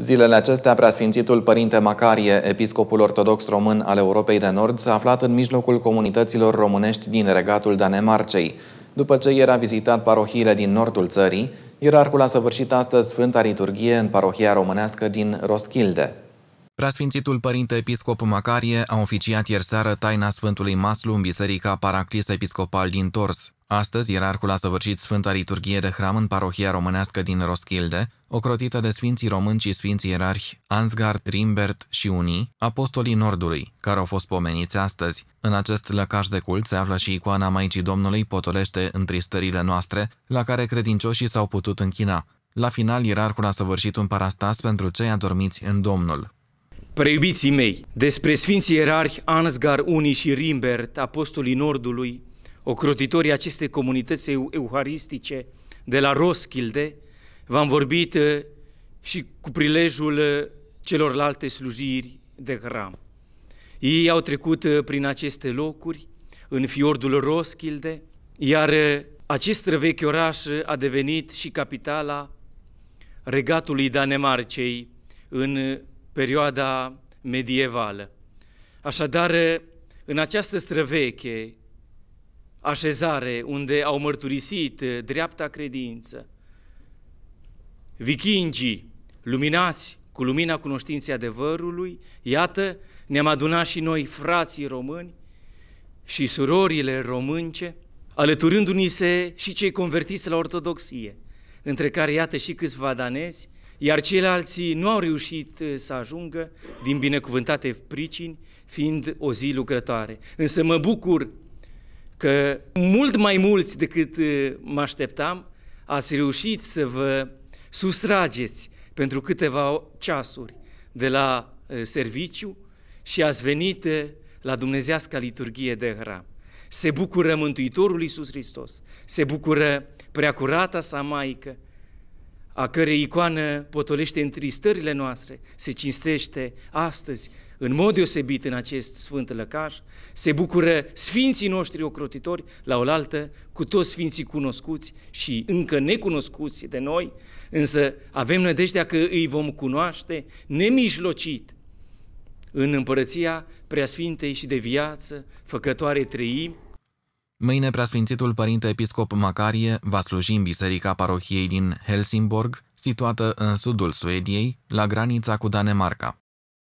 Zilele acestea, preasfințitul Părinte Macarie, episcopul ortodox român al Europei de Nord, s-a aflat în mijlocul comunităților românești din regatul Danemarcei. După ce era vizitat parohiile din nordul țării, ierarhul a săvârșit astăzi Sfânta Liturghie în parohia românească din Roskilde. Preasfințitul Părinte Episcop Macarie a oficiat ieri seară taina Sfântului Maslu în Biserica Paraclis Episcopal din Tors. Astăzi, ierarhul a săvârșit Sfânta Liturghie de Hram în parohia românească din Roskilde, ocrotită de Sfinții Români și Sfinții Ierarhi Ansgard, Rimbert și unii, apostolii Nordului, care au fost pomeniți astăzi. În acest lăcaș de cult se află și icoana Maicii Domnului potolește tristările noastre, la care credincioșii s-au putut închina. La final, ierarhul a săvârșit un parastas pentru cei adormiți în Domnul. Preiubiții mei, despre Sfinții Erari, Ansgar Unii și Rimbert, apostolii Nordului, ocrotitorii acestei comunități euharistice de la Roskilde, v-am vorbit uh, și cu prilejul uh, celorlalte slujiri de hram. Ei au trecut uh, prin aceste locuri, în fiordul Roskilde, iar acest vechi oraș a devenit și capitala regatului Danemarcei în perioada medievală. Așadar, în această străveche așezare unde au mărturisit dreapta credință, vikingii luminați cu lumina cunoștinței adevărului, iată, ne-am adunat și noi frații români și surorile românce, alăturându-ni se și cei convertiți la ortodoxie, între care iată și câțiva danezi iar ceilalți nu au reușit eh, să ajungă din binecuvântate pricini, fiind o zi lucrătoare. Însă mă bucur că mult mai mulți decât eh, mă așteptam ați reușit să vă sustrageți pentru câteva ceasuri de la eh, serviciu și ați venit la Dumnezeasca liturghie de hram. Se bucură Mântuitorul Iisus Hristos, se bucură Preacurata sa Maică, a cărei icoană potolește întristările noastre, se cinstește astăzi în mod deosebit în acest sfânt lăcaș, se bucură sfinții noștri ocrotitori la oaltă cu toți sfinții cunoscuți și încă necunoscuți de noi, însă avem nădejdea că îi vom cunoaște nemijlocit în împărăția preasfintei și de viață, făcătoare treimi, Mâine preasfințitul părinte episcop Macarie va sluji în biserica parohiei din Helsingborg, situată în sudul Suediei, la granița cu Danemarca.